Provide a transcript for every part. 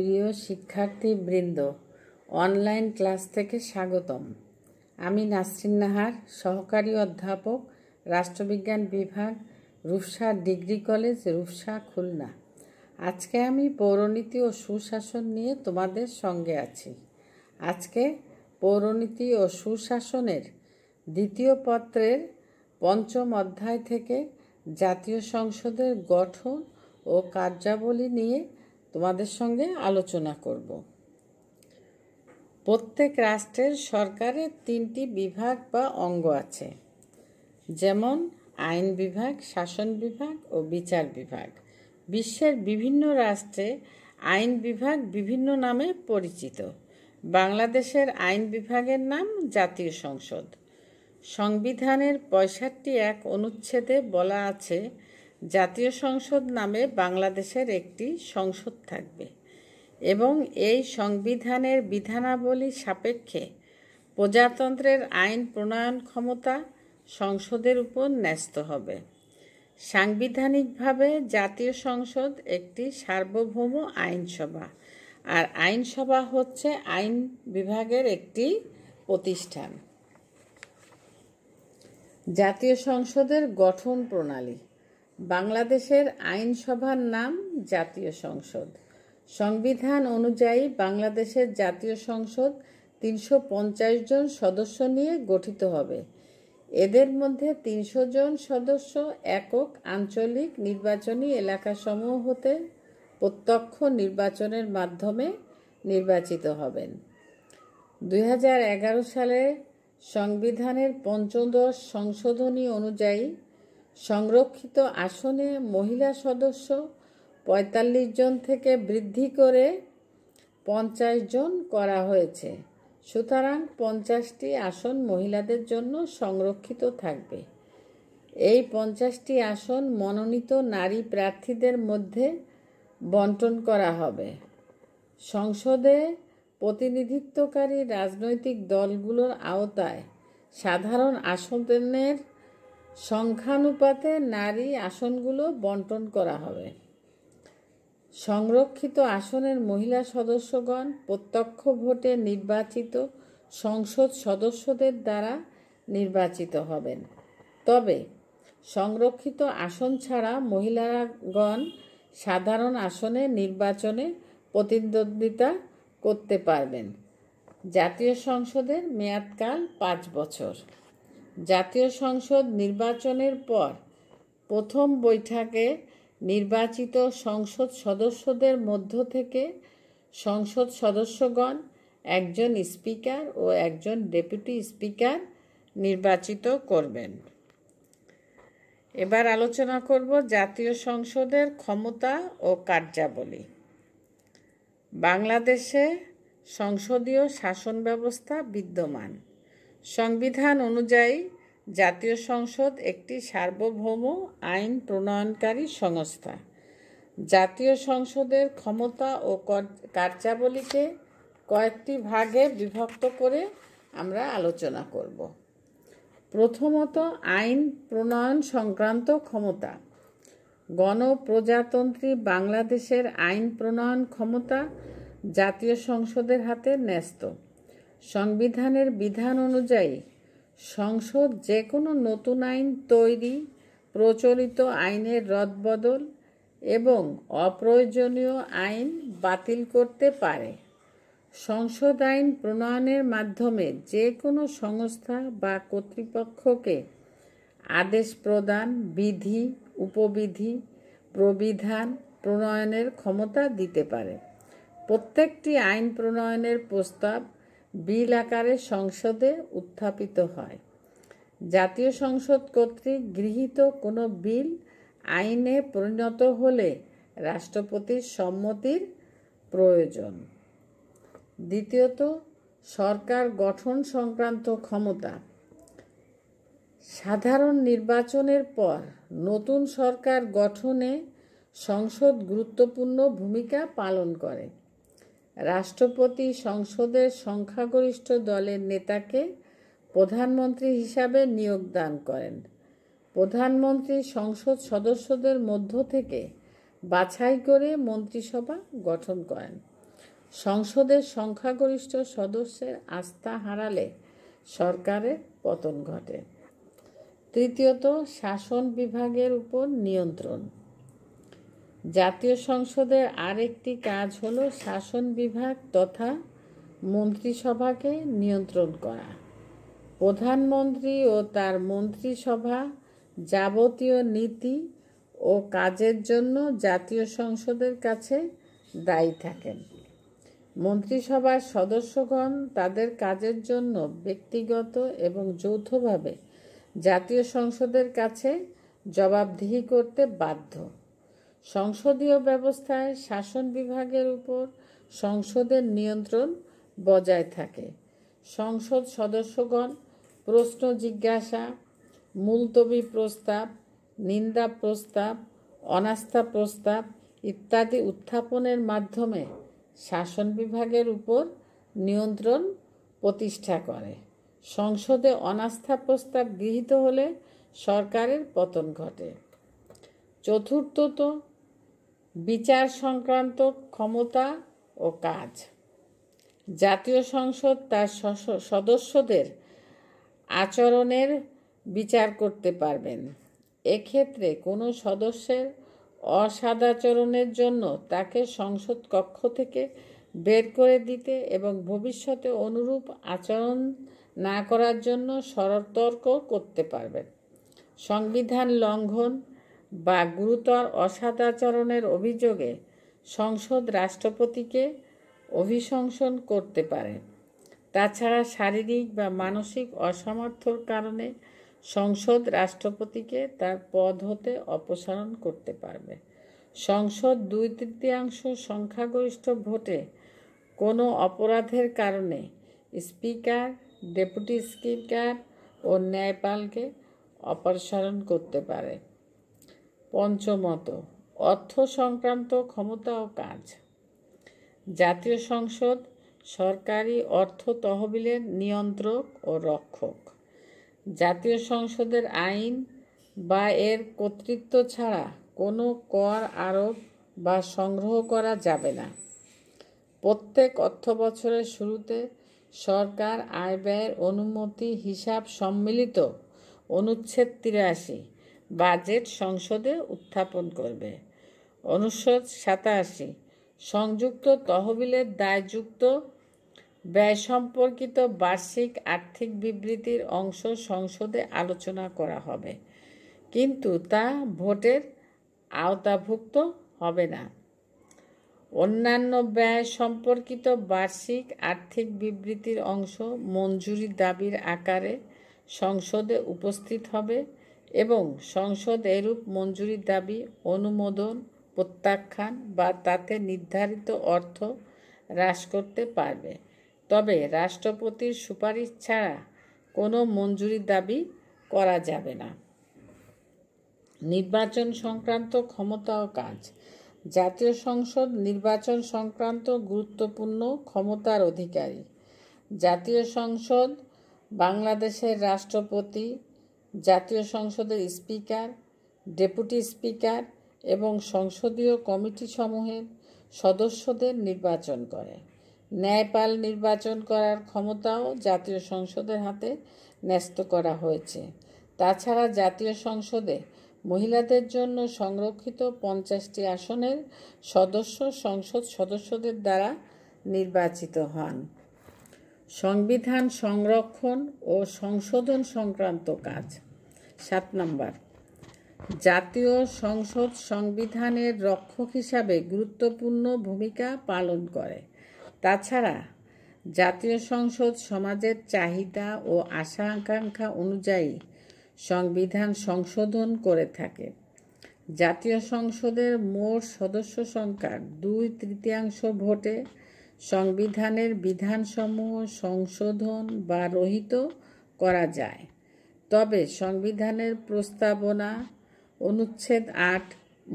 প্রিয় শিক্ষার্থীবৃন্দ online class থেকে স্বাগতম আমি নাসরিন নাহার সহকারী অধ্যাপক রাষ্ট্রবিজ্ঞান বিভাগ রূপসা ডিগ্রি কলেজ রূপসা খুলনা আজকে আমি পৌরনীতি ও সুশাসন নিয়ে তোমাদের সঙ্গে আছি আজকে পৌরনীতি ও সুশাসনের দ্বিতীয় পত্রের পঞ্চম অধ্যায় থেকে জাতীয় সংসদের গঠন ও কার্যাবলী নিয়ে তোমাদের সঙ্গে আলোচনা করব প্রত্যেক রাষ্ট্রের সরকারের তিনটি বিভাগ বা অঙ্গ আছে যেমন আইন বিভাগ শাসন বিভাগ ও বিচার বিভাগ বিশ্বের বিভিন্ন রাষ্ট্রে আইন বিভাগ বিভিন্ন নামে পরিচিত বাংলাদেশের আইন বিভাগের নাম জাতীয় সংসদ সংবিধানের পঁয়ষট্টি এক অনুচ্ছেদে বলা আছে জাতীয় সংসদ নামে বাংলাদেশের একটি সংসদ থাকবে এবং এই সংবিধানের বিধানাবলী সাপেক্ষে প্রজাতন্ত্রের আইন প্রণয়ন ক্ষমতা সংসদের উপর ন্যস্ত হবে সাংবিধানিকভাবে জাতীয় সংসদ একটি সার্বভৌম আইনসভা আর আইনসভা হচ্ছে আইন বিভাগের একটি প্রতিষ্ঠান জাতীয় সংসদের গঠন প্রণালী বাংলাদেশের আইনসভার নাম জাতীয় সংসদ সংবিধান অনুযায়ী বাংলাদেশের জাতীয় সংসদ তিনশো জন সদস্য নিয়ে গঠিত হবে এদের মধ্যে তিনশো জন সদস্য একক আঞ্চলিক নির্বাচনী এলাকাসমূহ হতে প্রত্যক্ষ নির্বাচনের মাধ্যমে নির্বাচিত হবেন দুই সালে সংবিধানের পঞ্চদশ সংশোধনী অনুযায়ী সংরক্ষিত আসনে মহিলা সদস্য পঁয়তাল্লিশ জন থেকে বৃদ্ধি করে পঞ্চাশ জন করা হয়েছে সুতরাং পঞ্চাশটি আসন মহিলাদের জন্য সংরক্ষিত থাকবে এই পঞ্চাশটি আসন মনোনীত নারী প্রার্থীদের মধ্যে বন্টন করা হবে সংসদে প্রতিনিধিত্বকারী রাজনৈতিক দলগুলোর আওতায় সাধারণ আসনের সংখ্যানুপাতে নারী আসনগুলো বন্টন করা হবে সংরক্ষিত আসনের মহিলা সদস্যগণ প্রত্যক্ষ ভোটে নির্বাচিত সংসদ সদস্যদের দ্বারা নির্বাচিত হবেন তবে সংরক্ষিত আসন ছাড়া মহিলাগণ সাধারণ আসনে নির্বাচনে প্রতিদ্বন্দ্বিতা করতে পারবেন জাতীয় সংসদের মেয়াদকাল পাঁচ বছর জাতীয় সংসদ নির্বাচনের পর প্রথম বৈঠকে নির্বাচিত সংসদ সদস্যদের মধ্য থেকে সংসদ সদস্যগণ একজন স্পিকার ও একজন ডেপুটি স্পিকার নির্বাচিত করবেন এবার আলোচনা করব জাতীয় সংসদের ক্ষমতা ও কার্যাবলী বাংলাদেশে সংসদীয় শাসন ব্যবস্থা বিদ্যমান সংবিধান অনুযায়ী জাতীয় সংসদ একটি সার্বভৌম আইন প্রণয়নকারী সংস্থা জাতীয় সংসদের ক্ষমতা ও কার্যাবলীকে কয়েকটি ভাগে বিভক্ত করে আমরা আলোচনা করব প্রথমত আইন প্রণয়ন সংক্রান্ত ক্ষমতা গণপ্রজাতন্ত্রী বাংলাদেশের আইন প্রণয়ন ক্ষমতা জাতীয় সংসদের হাতে ন্যস্ত সংবিধানের বিধান অনুযায়ী সংসদ যে কোনো নতুন আইন তৈরি প্রচলিত আইনের রদবদল এবং অপ্রয়োজনীয় আইন বাতিল করতে পারে সংসদ আইন প্রণয়নের মাধ্যমে যে কোনো সংস্থা বা কর্তৃপক্ষকে আদেশ প্রদান বিধি উপবিধি প্রবিধান প্রণয়নের ক্ষমতা দিতে পারে প্রত্যেকটি আইন প্রণয়নের প্রস্তাব বিল আকারে সংসদে উত্থাপিত হয় জাতীয় সংসদ কর্তৃক গৃহীত কোনো বিল আইনে পরিণত হলে রাষ্ট্রপতির সম্মতির প্রয়োজন দ্বিতীয়ত সরকার গঠন সংক্রান্ত ক্ষমতা সাধারণ নির্বাচনের পর নতুন সরকার গঠনে সংসদ গুরুত্বপূর্ণ ভূমিকা পালন করে রাষ্ট্রপতি সংসদের সংখ্যাগরিষ্ঠ দলের নেতাকে প্রধানমন্ত্রী হিসাবে নিয়োগ দান করেন প্রধানমন্ত্রী সংসদ সদস্যদের মধ্য থেকে বাছাই করে মন্ত্রিসভা গঠন করেন সংসদের সংখ্যাগরিষ্ঠ সদস্যের আস্থা হারালে সরকারের পতন ঘটে তৃতীয়ত শাসন বিভাগের উপর নিয়ন্ত্রণ জাতীয় সংসদের আরেকটি কাজ হল শাসন বিভাগ তথা মন্ত্রিসভাকে নিয়ন্ত্রণ করা প্রধানমন্ত্রী ও তার মন্ত্রিসভা যাবতীয় নীতি ও কাজের জন্য জাতীয় সংসদের কাছে দায়ী থাকেন মন্ত্রিসভার সদস্যগণ তাদের কাজের জন্য ব্যক্তিগত এবং যৌথভাবে জাতীয় সংসদের কাছে জবাবদিহি করতে বাধ্য সংসদীয় ব্যবস্থায় শাসন বিভাগের উপর সংসদের নিয়ন্ত্রণ বজায় থাকে সংসদ সদস্যগণ প্রশ্ন জিজ্ঞাসা মুলতবি প্রস্তাব নিন্দা প্রস্তাব অনাস্থা প্রস্তাব ইত্যাদি উত্থাপনের মাধ্যমে শাসন বিভাগের উপর নিয়ন্ত্রণ প্রতিষ্ঠা করে সংসদে অনাস্থা প্রস্তাব গৃহীত হলে সরকারের পতন ঘটে চতুর্থত বিচার সংক্রান্ত ক্ষমতা ও কাজ জাতীয় সংসদ তার সদস্যদের আচরণের বিচার করতে পারবেন এক্ষেত্রে কোনো সদস্যের অসাদাচরণের জন্য তাকে সংসদ কক্ষ থেকে বের করে দিতে এবং ভবিষ্যতে অনুরূপ আচরণ না করার জন্য সরতর্ক করতে পারবেন সংবিধান লঙ্ঘন বা গুরুতর অসাদাচরণের অভিযোগে সংসদ রাষ্ট্রপতিকে অভিশংসন করতে পারে তাছাড়া শারীরিক বা মানসিক অসামর্থ্যর কারণে সংসদ রাষ্ট্রপতিকে তার পদ হতে অপসারণ করতে পারবে সংসদ দুই তৃতীয়াংশ সংখ্যাগরিষ্ঠ ভোটে কোনো অপরাধের কারণে স্পিকার ডেপুটি স্পিকার ও ন্যায়পালকে অপসারণ করতে পারে পঞ্চমত অর্থ সংক্রান্ত ক্ষমতা ও কাজ জাতীয় সংসদ সরকারি অর্থ তহবিলের নিয়ন্ত্রক ও রক্ষক জাতীয় সংসদের আইন বা এর কর্তৃত্ব ছাড়া কোনো কর আরোপ বা সংগ্রহ করা যাবে না প্রত্যেক অর্থ বছরের শুরুতে সরকার আয় ব্যয়ের অনুমতি হিসাব সম্মিলিত অনুচ্ছেদ তিরাশি বাজেট সংসদে উত্থাপন করবে অনুচ্ছেদ সাতাশি সংযুক্ত তহবিলের দায়যুক্ত ব্যয় সম্পর্কিত বার্ষিক আর্থিক বিবৃতির অংশ সংসদে আলোচনা করা হবে কিন্তু তা ভোটের আওতাভুক্ত হবে না অন্যান্য ব্যয় সম্পর্কিত বার্ষিক আর্থিক বিবৃতির অংশ মঞ্জুরি দাবির আকারে সংসদে উপস্থিত হবে এবং সংসদ এরূপ মঞ্জুরির দাবি অনুমোদন প্রত্যাখ্যান বা তাতে নির্ধারিত অর্থ হ্রাস করতে পারবে তবে রাষ্ট্রপতির সুপারিশ ছাড়া কোনো মঞ্জুরির দাবি করা যাবে না নির্বাচন সংক্রান্ত ক্ষমতা ও কাজ জাতীয় সংসদ নির্বাচন সংক্রান্ত গুরুত্বপূর্ণ ক্ষমতার অধিকারী জাতীয় সংসদ বাংলাদেশের রাষ্ট্রপতি জাতীয় সংসদের স্পিকার ডেপুটি স্পিকার এবং সংসদীয় কমিটি সমূহের সদস্যদের নির্বাচন করে ন্যায়পাল নির্বাচন করার ক্ষমতাও জাতীয় সংসদের হাতে ন্যস্ত করা হয়েছে তাছাড়া জাতীয় সংসদে মহিলাদের জন্য সংরক্ষিত পঞ্চাশটি আসনের সদস্য সংসদ সদস্যদের দ্বারা নির্বাচিত হন সংবিধান সংরক্ষণ ও সংশোধন সংক্রান্ত কাজ সাত নম্বর জাতীয় সংসদ সংবিধানের রক্ষক হিসাবে গুরুত্বপূর্ণ ভূমিকা পালন করে তাছাড়া জাতীয় সংসদ সমাজের চাহিদা ও আশা আকাঙ্ক্ষা অনুযায়ী সংবিধান সংশোধন করে থাকে জাতীয় সংসদের মোট সদস্য সংখ্যার দুই তৃতীয়াংশ ভোটে সংবিধানের বিধানসমূহ সংশোধন বা রহিত করা যায় তবে সংবিধানের প্রস্তাবনা অনুচ্ছেদ আট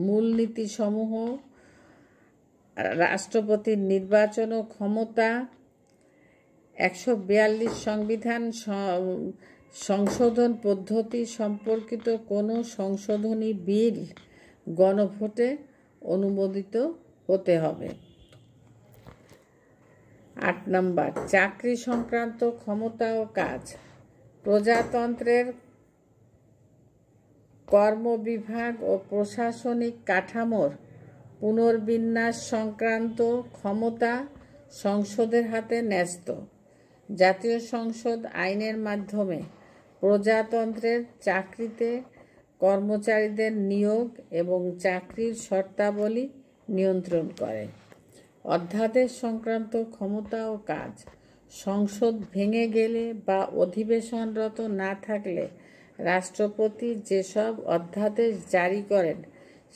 মূলনীতিসমূহ রাষ্ট্রপতির নির্বাচন ও ক্ষমতা একশো বিয়াল্লিশ সংবিধান সংশোধন পদ্ধতি সম্পর্কিত কোনো সংশোধনী বিল গণভোটে অনুমোদিত হতে হবে আট নম্বর চাকরি সংক্রান্ত ক্ষমতা ও কাজ প্রজাতন্ত্রের কর্মবিভাগ ও প্রশাসনিক কাঠামোর পুনর্বিন্যাস সংক্রান্ত ক্ষমতা সংসদের হাতে ন্যস্ত জাতীয় সংসদ আইনের মাধ্যমে প্রজাতন্ত্রের চাকরিতে কর্মচারীদের নিয়োগ এবং চাকরির শর্তাবলী নিয়ন্ত্রণ করে অধ্যাদেশ সংক্রান্ত ক্ষমতা ও কাজ সংসদ ভেঙে গেলে বা অধিবেশনরত না থাকলে রাষ্ট্রপতি যেসব অধ্যাদেশ জারি করেন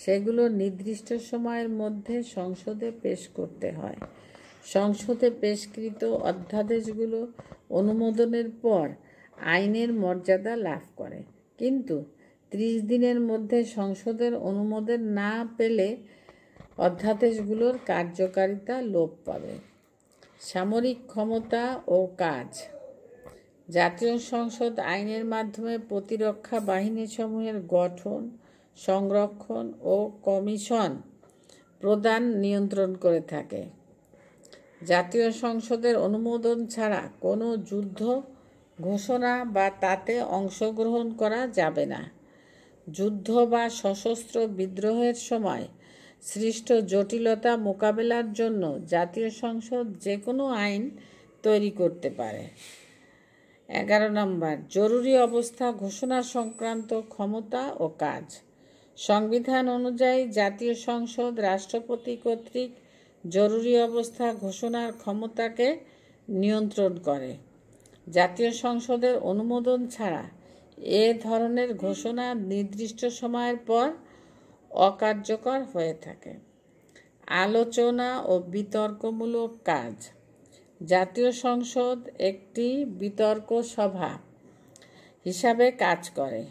সেগুলো নির্দিষ্ট সময়ের মধ্যে সংসদে পেশ করতে হয় সংসদে পেশকৃত অধ্যাদেশগুলো অনুমোদনের পর আইনের মর্যাদা লাভ করে কিন্তু ত্রিশ দিনের মধ্যে সংসদের অনুমোদন না পেলে অধ্যাদেশগুলোর কার্যকারিতা লোপ পাবে সামরিক ক্ষমতা ও কাজ জাতীয় সংসদ আইনের মাধ্যমে প্রতিরক্ষা বাহিনীসমূহের গঠন সংরক্ষণ ও কমিশন প্রদান নিয়ন্ত্রণ করে থাকে জাতীয় সংসদের অনুমোদন ছাড়া কোনো যুদ্ধ ঘোষণা বা তাতে অংশগ্রহণ করা যাবে না যুদ্ধ বা সশস্ত্র বিদ্রোহের সময় সৃষ্ট জটিলতা মোকাবেলার জন্য জাতীয় সংসদ যে কোনো আইন তৈরি করতে পারে এগারো নম্বর জরুরি অবস্থা ঘোষণা সংক্রান্ত ক্ষমতা ও কাজ সংবিধান অনুযায়ী জাতীয় সংসদ রাষ্ট্রপতি কর্তৃক জরুরি অবস্থা ঘোষণার ক্ষমতাকে নিয়ন্ত্রণ করে জাতীয় সংসদের অনুমোদন ছাড়া এ ধরনের ঘোষণা নির্দিষ্ট সময়ের পর অকার্যকর হয়ে থাকে আলোচনা ও বিতর্কমূলক কাজ জাতীয় সংসদ একটি বিতর্ক সভা হিসাবে কাজ করে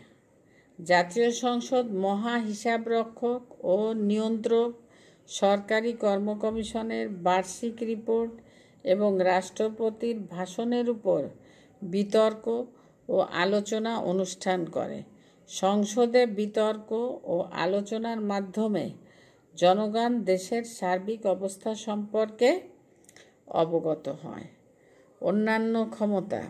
জাতীয় সংসদ মহা হিসাবরক্ষক ও নিয়ন্ত্রক সরকারি কর্ম কমিশনের বার্ষিক রিপোর্ট এবং রাষ্ট্রপতির ভাষণের উপর বিতর্ক ও আলোচনা অনুষ্ঠান করে সংসদে বিতর্ক ও আলোচনার মাধ্যমে জনগণ দেশের সার্বিক অবস্থা সম্পর্কে অবগত হয় অন্যান্য ক্ষমতা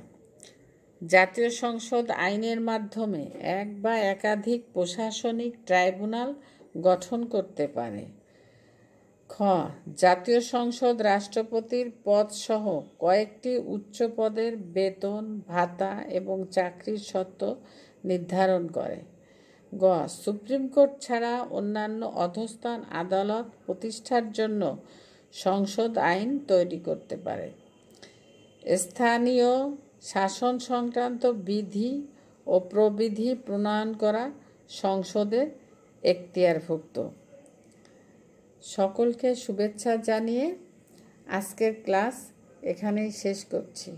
জাতীয় সংসদ আইনের মাধ্যমে এক বা একাধিক প্রশাসনিক ট্রাইব্যুনাল গঠন করতে পারে খ জাতীয় সংসদ রাষ্ট্রপতির পদসহ কয়েকটি উচ্চ পদের বেতন ভাতা এবং চাকরির সত্ত্বেও নির্ধারণ করে গ সুপ্রিম কোর্ট ছাড়া অন্যান্য অধস্থান আদালত প্রতিষ্ঠার জন্য সংসদ আইন তৈরি করতে পারে স্থানীয় শাসন সংক্রান্ত বিধি ও প্রবিধি প্রণয়ন করা সংসদের এখতিয়ারভুক্ত সকলকে শুভেচ্ছা জানিয়ে আজকের ক্লাস এখানেই শেষ করছি